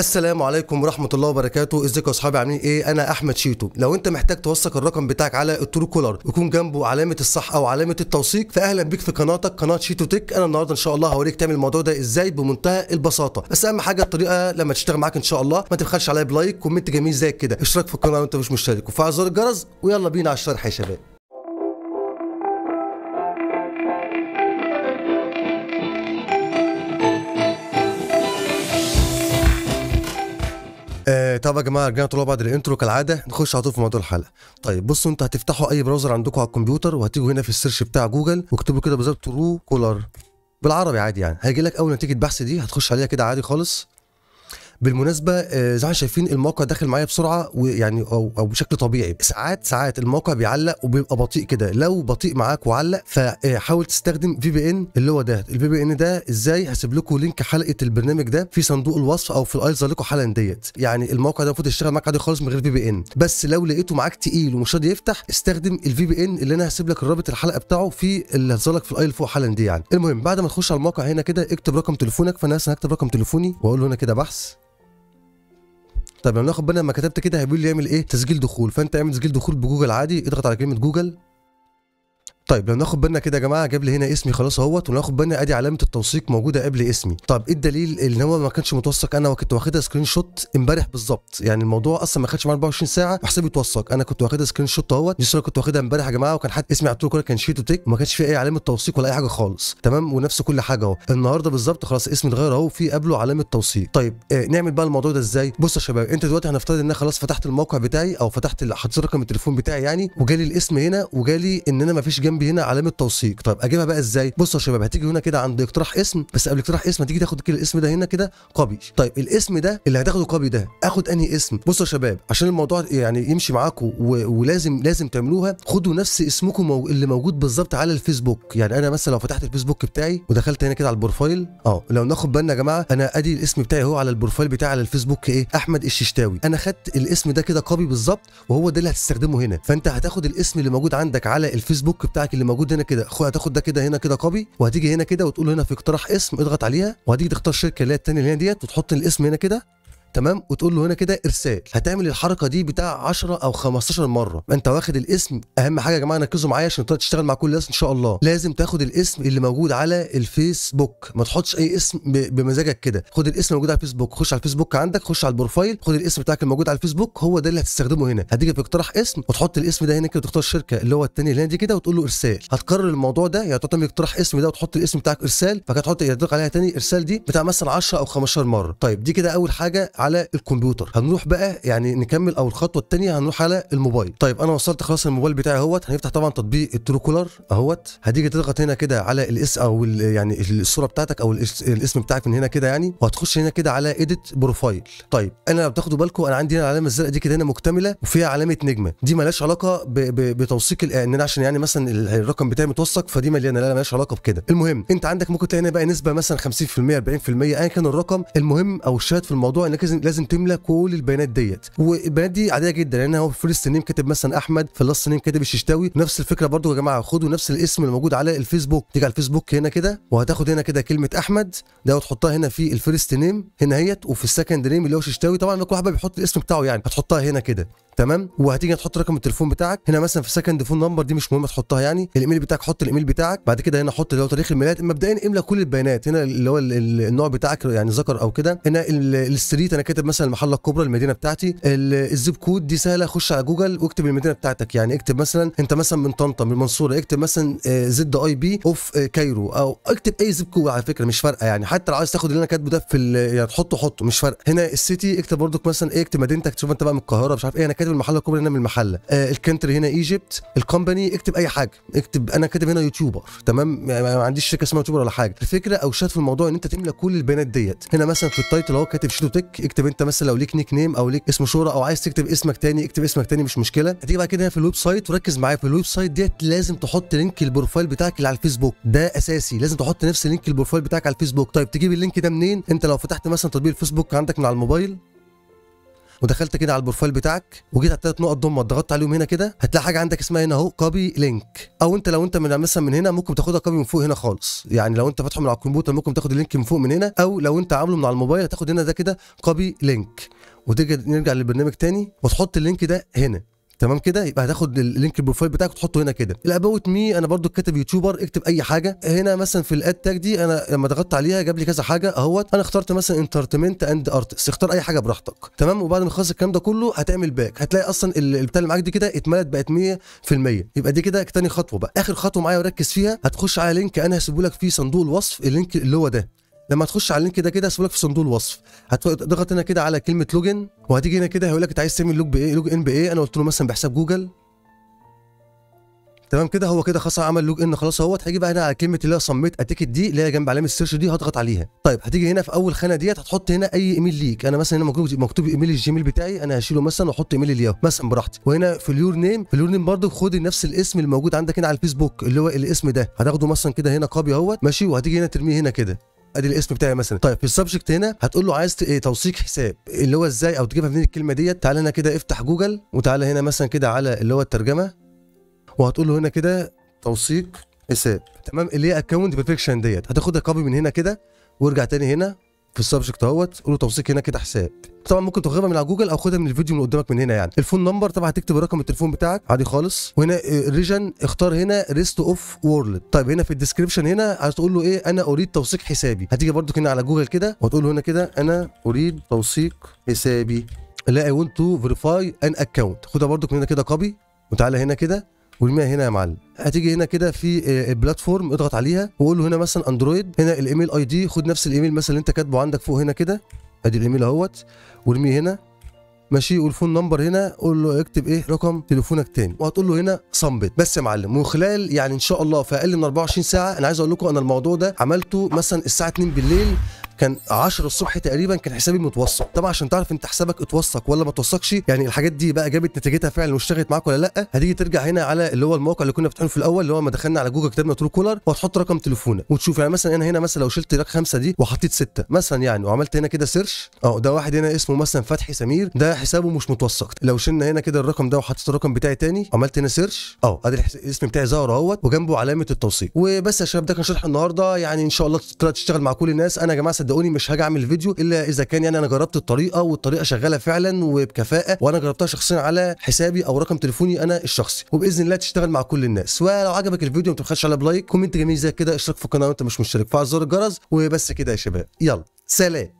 السلام عليكم ورحمه الله وبركاته ازيكم يا اصحابي عاملين ايه انا احمد شيتو لو انت محتاج توثق الرقم بتاعك على الترو كولر يكون جنبه علامه الصح او علامه التوثيق فاهلا بيك في قناتك قناه شيتو تك انا النهارده ان شاء الله هوريك تعمل الموضوع ده ازاي بمنتهى البساطه بس اهم حاجه الطريقه لما تشتغل معاك ان شاء الله ما تبخلش عليا بلايك كومنت جميل زي كده اشتراك في القناه لو انت مش مشترك وفعل زر الجرس ويلا بينا على الشرح يا شباب آه طب يا جماعه رجعنا طلوع بعد الانترو كالعاده نخش على طول في موضوع الحلقه طيب بصوا انتوا هتفتحوا اي براوزر عندكم على الكمبيوتر وهتيجوا هنا في السيرش بتاع جوجل واكتبوا كده بالظبط ترو كولر بالعربي عادي يعني هيجي لك اول نتيجه بحث دي هتخش عليها كده عادي خالص بالمناسبه آه، زي ما شايفين الموقع داخل معايا بسرعه ويعني او او بشكل طبيعي ساعات ساعات الموقع بيعلق وبيبقى بطيء كده لو بطيء معاك وعلق فحاول آه، تستخدم في بي ان اللي هو ده الفي بي ان ده ازاي هسيب لكم لينك حلقه البرنامج ده في صندوق الوصف او في الايزر لكم حالا ديت يعني الموقع ده المفروض يشتغل معاك عادي خالص من غير في بي ان بس لو لقيته معاك تقيل ومش راضي يفتح استخدم الفي بي ان اللي انا هسيب لك الرابط الحلقه بتاعه في اللي هيظهر في الايل فوق حالا دي يعني المهم بعد ما تخش على الموقع هنا كده اكتب رقم تليفونك فانا هكتب رقم تليفوني واقول له هنا كده بحث طب لو ناخد بالنا لما كتبت كده هيقول لي اعمل ايه تسجيل دخول فانت اعمل تسجيل دخول بجوجل عادي اضغط على كلمه جوجل طيب لو ناخد بالنا كده يا جماعه جاب لي هنا اسمي خلاص اهوت وناخد بالنا ادي علامه التوثيق موجوده قبل اسمي طب ايه الدليل ان هو ما كانش متوثق انا وكنت واخدها سكرين شوت امبارح بالظبط يعني الموضوع اصلا ما خدش معايا 24 ساعه وحسابي اتوثق انا كنت واخدها سكرين شوت اهوت دي الصوره كنت واخدها امبارح يا جماعه وكان حد اسمي على الكوره كان شيت وتك وما كانش فيه اي علامه توثيق ولا اي حاجه خالص تمام ونفس كل حاجه اهو النهارده بالظبط خلاص اسمي اتغير اهو في قبله علامه توثيق طيب آه نعمل بقى الموضوع ده ازاي بص يا شباب انت دلوقتي هنفترض ان انا خلاص فتحت الموقع بتاعي او فتحت حطيت رقم التليفون بتاعي يعني وجالي الاسم هنا وجالي ان انا ما فيش جنبي هنا علامه توثيق طيب اجيبها بقى ازاي بصوا يا شباب هتيجي هنا كده عند اقتراح اسم بس قبل اقتراح اسم هتيجي تاخد كده الاسم ده هنا كده كوبي طيب الاسم ده اللي هتاخده كوبي ده اخد انهي اسم بصوا يا شباب عشان الموضوع يعني يمشي معاكم ولازم لازم تعملوها خدوا نفس اسمكم مو... اللي موجود بالظبط على الفيسبوك يعني انا مثلا لو فتحت الفيسبوك بتاعي ودخلت هنا كده على البروفايل اه لو ناخد بالنا يا جماعه انا ادي الاسم بتاعي اهو على البروفايل بتاعي على الفيسبوك ايه احمد الششتاوي انا خدت الاسم ده كده كوبي بالظبط وهو ده اللي هتستخدمه هنا فانت هتاخد الاسم اللي موجود عندك على الفيسبوك بتاعك بتاعك اللي موجود هنا كده هتاخد ده كده هنا كده كوبي وهتيجي هنا كده وتقول هنا في اقتراح اسم اضغط عليها وهتيجي تختار الشركه اللي هي الثانيه اللي هي ديت وتحط الاسم هنا كده تمام وتقول له هنا كده ارسال هتعمل الحركه دي بتاع 10 او 15 مره انت واخد الاسم اهم حاجه يا جماعه ركزوا معايا عشان تقدر تشتغل مع كل الناس ان شاء الله لازم تاخد الاسم اللي موجود على الفيسبوك ما تحطش اي اسم بمزاجك كده خد الاسم الموجود على الفيسبوك خش على الفيسبوك عندك خش على البروفايل خد الاسم بتاعك الموجود على الفيسبوك هو ده اللي هتستخدمه هنا هتيجي في اقتراح اسم وتحط الاسم ده هنا كده وتختار الشركه اللي هو الثاني اللي هنا دي كده وتقول له ارسال هتكرر الموضوع ده يعني تعتمد اقتراح اسم ده وتحط الاسم بتاعك ارسال فكده تحط يدق عليها ثاني ارسال دي بتاع مثلا 10 او 15 مره طيب دي كده اول حاجه على الكمبيوتر هنروح بقى يعني نكمل او الخطوه الثانيه هنروح على الموبايل طيب انا وصلت خلاص الموبايل بتاعي اهوت هنفتح طبعا تطبيق التروكولر اهوت هتيجي تضغط هنا كده على الاس او يعني الصوره بتاعتك او الاسم بتاعك من هنا كده يعني وهتخش هنا كده على ايديت بروفايل طيب انا لو بتاخدوا بالكم انا عندي هنا العلامه الزرقاء دي كده هنا مكتمله وفيها علامه نجمه دي مالهاش علاقه بتوثيق ان انا عشان يعني مثلا الرقم بتاعي متوثق فدي مليانه لا مالهاش علاقه بكده المهم انت عندك ممكن تلاقي هنا بقى نسبه مثلا 50% 40% ايا كان الرقم المهم او الشاهد في الموضوع انك لازم لازم تملى كل البيانات ديت والبيانات دي عاديه جدا لان هو في فيرست نيم كاتب مثلا احمد في اللاست نيم كاتب الششتاوي نفس الفكره برضو يا جماعه خدوا نفس الاسم الموجود على الفيسبوك تيجي على الفيسبوك هنا كده وهتاخد هنا كده كلمه احمد ده وتحطها هنا في الفيرست نيم هنا هيت وفي السكند نيم اللي هو ششتاوي طبعا كل واحد بيحط الاسم بتاعه يعني هتحطها هنا كده تمام وهتيجي تحط رقم التليفون بتاعك هنا مثلا في سكند فون نمبر دي مش مهمه تحطها يعني الايميل بتاعك حط الايميل بتاعك بعد كده هنا حط اللي هو تاريخ الميلاد مبدئيا املى كل البيانات هنا اللي هو النوع بتاعك يعني ذكر او كده هنا الستريت انا كاتب مثلا المحله الكبرى المدينه بتاعتي الزيب كود دي سهله خش على جوجل واكتب المدينه بتاعتك يعني اكتب مثلا انت مثلا من طنطا من المنصوره اكتب مثلا آه، زد اي بي اوف آه، كايرو او اكتب اي زيب كود على فكره مش فارقه يعني حتى لو عايز تاخد اللي انا كاتبه ده في يعني تحطه حطه مش فارقه هنا السيتي اكتب برضك مثلا ايه اكتب مدينتك تشوف انت بقى من القاهره مش عارف ايه انا كاتب من المحله الكوبري هنا من المحله آه الكنتري هنا ايجيبت الكومباني اكتب اي حاجه اكتب انا كاتب هنا يوتيوبر تمام يعني ما عنديش شركه اسمها يوتيوبر ولا حاجه الفكره او شات في الموضوع ان انت تملى كل البيانات ديت هنا مثلا في التايتل اهو كاتب شيتو تك اكتب انت مثلا لو ليك نيك نيم او ليك اسم شهره او عايز تكتب اسمك تاني اكتب اسمك تاني مش مشكله هتيجي بعد كده هنا في الويب سايت وركز معايا في الويب سايت ديت لازم تحط لينك البروفايل بتاعك اللي على الفيسبوك ده اساسي لازم تحط نفس لينك البروفايل بتاعك على الفيسبوك طيب تجيب اللينك ده منين انت لو فتحت مثلا تطبيق الفيسبوك عندك من على الموبايل ودخلت كده على البروفايل بتاعك وجيت على الثلاث نقط دول ضغطت عليهم هنا كده هتلاقي حاجه عندك اسمها هنا اهو كوبي لينك او انت لو انت من مثلا من هنا ممكن تاخدها كوبي من فوق هنا خالص يعني لو انت فاتحه من على الكمبيوتر ممكن تاخد اللينك من فوق من هنا او لو انت عامله من على الموبايل هتاخد هنا ده كده كوبي لينك وتيجي نرجع للبرنامج تاني وتحط اللينك ده هنا تمام كده يبقى هتاخد اللينك البروفايل بتاعك وتحطه هنا كده الاباوت مي انا برضو كاتب يوتيوبر اكتب اي حاجه هنا مثلا في الاد تاج دي انا لما ضغطت عليها جاب لي كذا حاجه اهوت انا اخترت مثلا انترتينمنت اند ارتست اختار اي حاجه براحتك تمام وبعد ما تخلص الكلام ده كله هتعمل باك هتلاقي اصلا البتاع اللي معاك دي كده اتملت بقت 100% يبقى دي كده تاني خطوه بقى اخر خطوه معايا وركز فيها هتخش على لينك انا هسيبه لك في صندوق الوصف اللينك اللي هو ده لما تخش على اللينك ده كده هسيبه لك في صندوق الوصف هتضغط هنا كده على كلمه لوجن وهتيجي هنا كده هيقول لك انت عايز تعمل لوج بايه لوج ان بايه انا قلت له مثلا بحساب جوجل تمام كده هو كده خلاص عمل لوج ان خلاص اهوت هيجي بقى هنا على كلمه اللي هي صميت اتيكت دي اللي هي جنب علامه السيرش دي هضغط عليها طيب هتيجي هنا في اول خانه ديت هتحط هنا اي ايميل ليك انا مثلا هنا مكتوب مكتوب ايميل الجيميل بتاعي انا هشيله مثلا واحط ايميل الياهو مثلا براحتي وهنا في اليور نيم في اليور نيم برده خد نفس الاسم اللي موجود عندك هنا على الفيسبوك اللي هو الاسم ده هتاخده مثلا كده هنا كوبي اهوت ماشي وهتيجي هنا ترميه هنا كده ادي الاسم بتاعي مثلا طيب في السبجكت هنا هتقول له عايز إيه، توثيق حساب اللي هو ازاي او تجيبها منين الكلمه ديت تعالى هنا كده افتح جوجل وتعالى هنا مثلا كده على اللي هو الترجمه وهتقول له هنا كده توثيق حساب تمام اللي هي اكونت بيرفكشن ديت هتاخدها كوبي من هنا كده وارجع تاني هنا في السبجكت اهوت قول له توثيق هنا كده حساب طبعا ممكن تاخدها من على جوجل او خدها من الفيديو من قدامك من هنا يعني الفون نمبر طبعا هتكتب رقم التليفون بتاعك عادي خالص وهنا آه، ريجن اختار هنا ريست اوف وورلد طيب هنا في الديسكربشن هنا عايز تقول له ايه انا اريد توثيق حسابي هتيجي برده هنا على جوجل كده وتقول له هنا كده انا اريد توثيق حسابي لا اي ونت تو فيريفاي ان اكونت خدها برده هنا كده كوبي وتعالى هنا كده وارميها هنا يا معلم هتيجي هنا كده في آه، بلاتفورم اضغط عليها وقول له هنا مثلا اندرويد هنا الايميل اي دي خد نفس الايميل مثلا اللي انت كاتبه عندك فوق هنا كده ادي الايميل اهوت وارميه هنا ماشي والفون نمبر هنا قول له اكتب ايه رقم تليفونك تاني وهتقول له هنا صمت بس يا معلم وخلال يعني ان شاء الله في اقل من 24 ساعه انا عايز اقول لكم انا الموضوع ده عملته مثلا الساعه 2 بالليل كان 10 الصبح تقريبا كان حسابي متوثق طبعا عشان تعرف انت حسابك اتوثق ولا ما اتوثقش يعني الحاجات دي بقى جابت نتيجتها فعلا واشتغلت معاك ولا لا هتيجي ترجع هنا على اللي هو الموقع اللي كنا فاتحينه في الاول اللي هو ما دخلنا على جوجل كتبنا ترو كولر وهتحط رقم تليفونك وتشوف يعني مثلا انا هنا مثلا لو شلت رقم خمسه دي وحطيت سته مثلا يعني وعملت هنا كده سيرش اه ده واحد هنا اسمه مثلا فتحي سمير ده حسابه مش متوثق لو شلنا هنا كده الرقم ده وحطيت الرقم بتاعي تاني وعملت هنا سيرش اه ادي الاسم بتاعي ظهر اهوت وجنبه علامه التوثيق وبس يا شباب ده كان شرح النهارده يعني ان شاء الله تشتغل مع كل الناس انا يا جماعه صدقوني مش هاجي اعمل فيديو الا اذا كان يعني انا جربت الطريقه والطريقه شغاله فعلا وبكفاءه وانا جربتها شخصيا على حسابي او رقم تليفوني انا الشخصي وباذن الله تشتغل مع كل الناس ولو عجبك الفيديو ما تبخلش على بلايك كومنت جميل زي كده اشترك في القناه وانت مش مشترك فعل زر الجرس وبس كده يا شباب يلا سلام